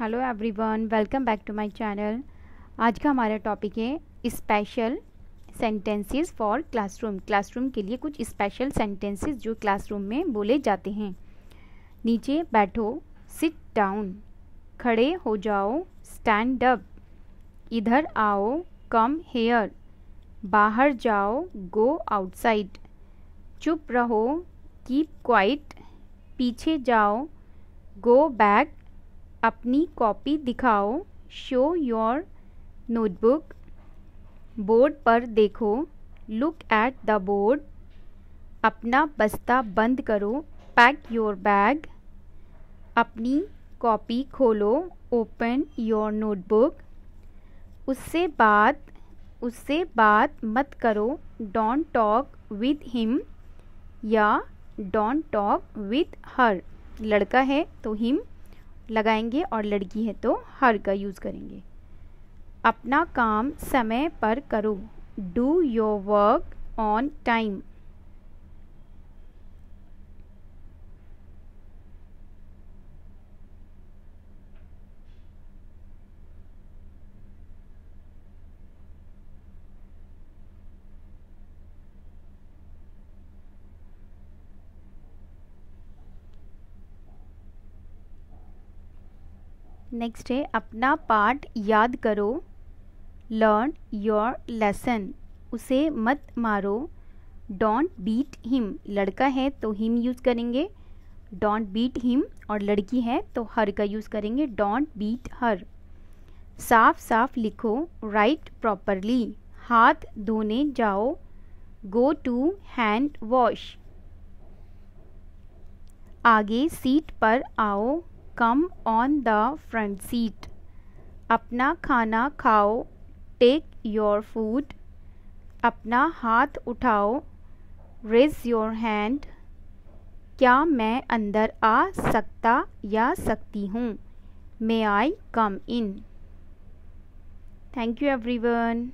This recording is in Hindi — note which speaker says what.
Speaker 1: hello everyone welcome back to my channel आज का हमारा टॉपिक है special sentences for classroom classroom के लिए कुछ स्पेशल सेंटेंसेस जो क्लासरूम में बोले जाते हैं नीचे बैठो सिट डाउन खड़े हो जाओ स्टैंड अप इधर आओ कम हेयर बाहर जाओ गो आउटसाइड चुप रहो कीप क्वाइट पीछे जाओ गो बैक अपनी कॉपी दिखाओ शो योर नोटबुक बोर्ड पर देखो लुक एट द बोर्ड अपना बस्ता बंद करो पैक योर बैग अपनी कॉपी खोलो ओपन योर नोटबुक उससे बात उससे बात मत करो डोंट टॉक विद हिम या डोंट टॉक विद हर लड़का है तो हिम लगाएंगे और लड़की है तो हर का यूज़ करेंगे अपना काम समय पर करो do your work on time next है अपना पार्ट याद करो लर्न योर लेसन उसे मत मारो डोंट बीट हिम लड़का है तो हिम यूज़ करेंगे डोंट बीट हिम और लड़की है तो हर का यूज़ करेंगे डोंट बीट हर साफ साफ लिखो राइट प्रॉपरली हाथ धोने जाओ गो टू हैंड वॉश आगे सीट पर आओ come on the front seat अपना खाना खाओ टेक योर फूड अपना हाथ उठाओ रेज योर हैंड क्या मैं अंदर आ सकता या सकती हूँ may I come in thank you everyone